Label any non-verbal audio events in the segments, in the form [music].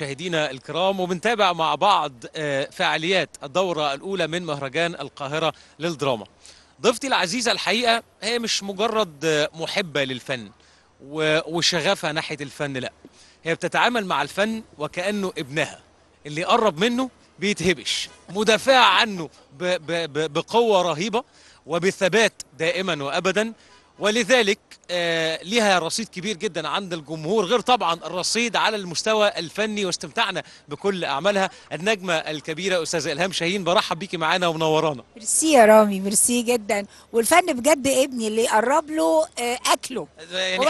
مشاهدينا الكرام وبنتابع مع بعض آه، فعاليات الدورة الأولى من مهرجان القاهرة للدراما ضيفتي العزيزة الحقيقة هي مش مجرد محبة للفن وشغفها ناحية الفن لا هي بتتعامل مع الفن وكأنه ابنها اللي يقرب منه بيتهبش مدافعة عنه بقوة رهيبة وبثبات دائما وأبدا ولذلك آه، لها رصيد كبير جدا عند الجمهور غير طبعا الرصيد على المستوى الفني واستمتعنا بكل اعمالها النجمه الكبيره استاذه الهام شاهين برحب بيكي معانا ومنورانا ميرسي يا رامي ميرسي جدا والفن بجد ابني اللي قرب له آه، اكله يعني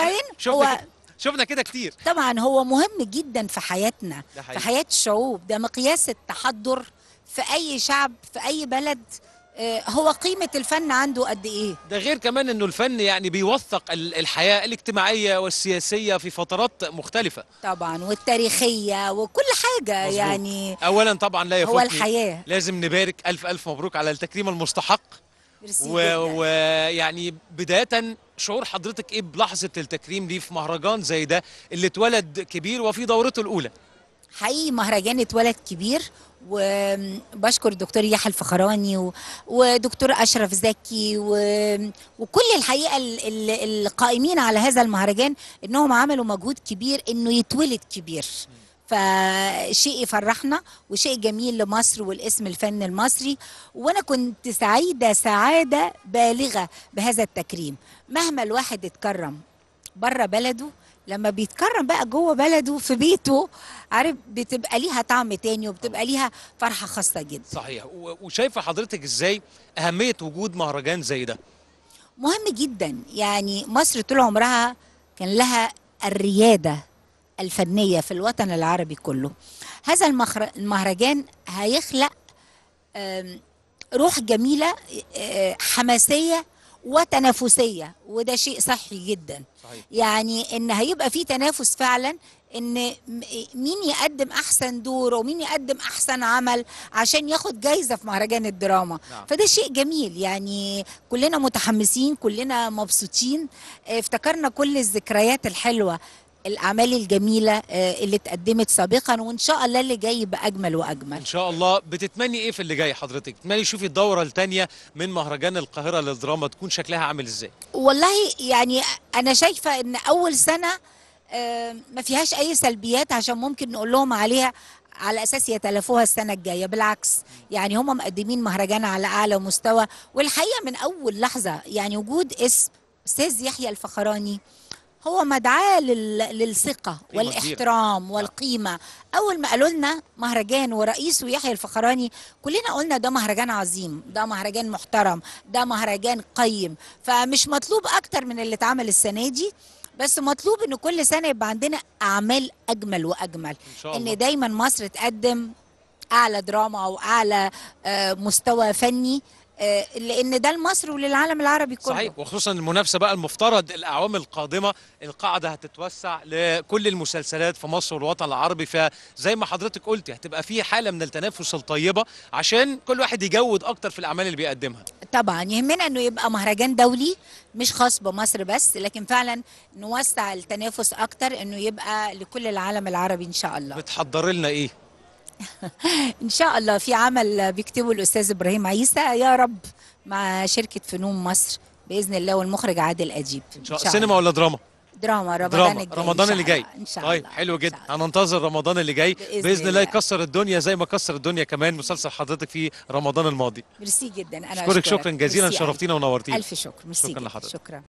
هو شفنا كده كتير طبعا هو مهم جدا في حياتنا في حياه الشعوب ده مقياس التحضر في اي شعب في اي بلد آه، هو قيمة الفن عنده قد إيه؟ ده غير كمان إنه الفن يعني بيوثق الحياة الاجتماعية والسياسية في فترات مختلفة طبعا والتاريخية وكل حاجة مزبوط. يعني أولا طبعا لا يفوتني هو الحياة لازم نبارك ألف ألف مبروك على التكريم المستحق ويعني و... يعني بداية شعور حضرتك إيه بلحظة التكريم دي في مهرجان زي ده اللي اتولد كبير وفي دورته الأولى؟ حقيقي مهرجان اتولد كبير وبشكر الدكتور يحيى الفخراني ودكتور اشرف زكي وكل الحقيقه القائمين على هذا المهرجان انهم عملوا مجهود كبير انه يتولد كبير فشيء يفرحنا وشيء جميل لمصر والاسم الفن المصري وانا كنت سعيده سعاده بالغه بهذا التكريم مهما الواحد اتكرم بره بلده لما بيتكرم بقى جوه بلده في بيته عارف بتبقى ليها طعم تاني وبتبقى آه. ليها فرحه خاصه جدا صحيح وشايفه حضرتك ازاي اهميه وجود مهرجان زي ده مهم جدا يعني مصر طول عمرها كان لها الرياده الفنيه في الوطن العربي كله هذا المهرجان هيخلق روح جميله حماسيه وتنافسيه وده شيء صحي جدا صحيح. يعني ان هيبقى في تنافس فعلا ان مين يقدم احسن دور ومين يقدم احسن عمل عشان ياخد جايزه في مهرجان الدراما نعم. فده شيء جميل يعني كلنا متحمسين كلنا مبسوطين افتكرنا كل الذكريات الحلوه الاعمال الجميله آه، اللي اتقدمت سابقا وان شاء الله اللي جاي باجمل واجمل ان شاء الله بتتمني ايه في اللي جاي حضرتك تتمني تشوفي الدوره الثانيه من مهرجان القاهره للدراما تكون شكلها عامل ازاي والله يعني انا شايفه ان اول سنه آه، ما فيهاش اي سلبيات عشان ممكن نقول لهم عليها على اساس يتلافوها السنه الجايه بالعكس يعني هم مقدمين مهرجان على اعلى مستوى والحقيقه من اول لحظه يعني وجود اسم استاذ يحيى الفخراني هو مدعاة للثقة والاحترام نعم. والقيمة أول ما قالوا لنا مهرجان ورئيسه يحيى الفخراني كلنا قلنا ده مهرجان عظيم ده مهرجان محترم ده مهرجان قيم فمش مطلوب أكتر من اللي اتعمل السنة دي بس مطلوب ان كل سنه يبقى عندنا اعمال اجمل واجمل إن, شاء الله. ان دايما مصر تقدم اعلى دراما او اعلى آه، مستوى فني آه، لان ده لمصر وللعالم العربي كله صحيح وخصوصا المنافسه بقى المفترض الاعوام القادمه القاعده هتتوسع لكل المسلسلات في مصر والوطن العربي فزي ما حضرتك قلتي هتبقى في حاله من التنافس الطيبه عشان كل واحد يجود اكتر في الاعمال اللي بيقدمها طبعا يهمنا انه يبقى مهرجان دولي مش خاص بمصر بس لكن فعلا نوسع التنافس اكتر انه يبقى لكل العالم العربي ان شاء الله بتحضر لنا ايه [laughs] ان شاء الله في عمل بيكتبه الاستاذ ابراهيم عيسى يا رب مع شركه فنون مصر باذن الله والمخرج عادل اديب ان شاء الله سينما ولا دراما دراما رمضان دراما. الجاي رمضان اللي جاي ان شاء طيب، الله طيب حلو جدا هننتظر رمضان اللي جاي باذن, بإذن الله يكسر الدنيا زي ما كسر الدنيا كمان مسلسل حضرتك في رمضان الماضي ميرسي جدا انا اشكرك شكرا جزيلا شرفتينا ونورتينا الف شكر ميرسي شكرا لحضرتك شكرا